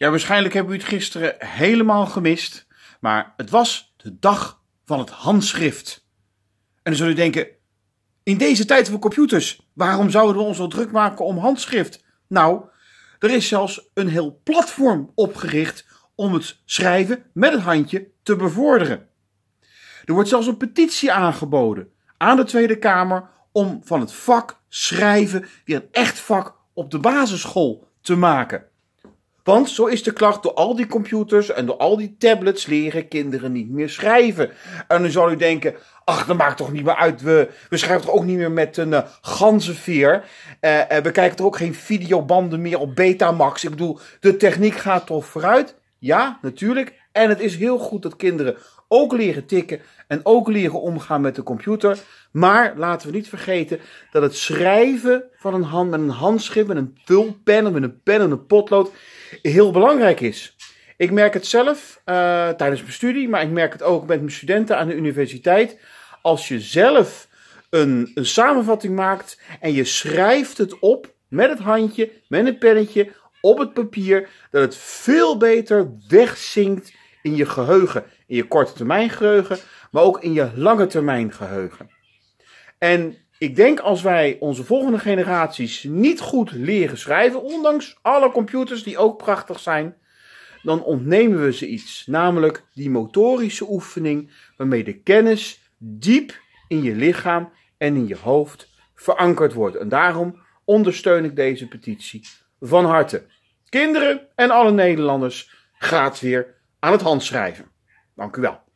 Ja, waarschijnlijk hebben u het gisteren helemaal gemist, maar het was de dag van het handschrift. En dan zullen u denken: in deze tijd van computers, waarom zouden we ons al druk maken om handschrift? Nou, er is zelfs een heel platform opgericht om het schrijven met het handje te bevorderen. Er wordt zelfs een petitie aangeboden aan de Tweede Kamer om van het vak schrijven weer een echt vak op de basisschool te maken. Want zo is de klacht door al die computers en door al die tablets leren kinderen niet meer schrijven. En dan zal u denken, ach, dat maakt toch niet meer uit. We, we schrijven toch ook niet meer met een uh, ganzenveer. Eh, eh, we kijken toch ook geen videobanden meer op Betamax. Ik bedoel, de techniek gaat toch vooruit? Ja, natuurlijk. En het is heel goed dat kinderen ook leren tikken en ook leren omgaan met de computer. Maar laten we niet vergeten dat het schrijven van een hand met een handschrift, met een vulpen of met een pen en een potlood heel belangrijk is. Ik merk het zelf eh, tijdens mijn studie, maar ik merk het ook met mijn studenten aan de universiteit. Als je zelf een, een samenvatting maakt en je schrijft het op met het handje, met een pennetje, op het papier dat het veel beter wegzinkt in je geheugen. In je korte termijn geheugen, maar ook in je lange termijn geheugen. En ik denk als wij onze volgende generaties niet goed leren schrijven, ondanks alle computers die ook prachtig zijn, dan ontnemen we ze iets. Namelijk die motorische oefening waarmee de kennis diep in je lichaam en in je hoofd verankerd wordt. En daarom ondersteun ik deze petitie van harte. Kinderen en alle Nederlanders, gaat weer aan het handschrijven. Dank u wel.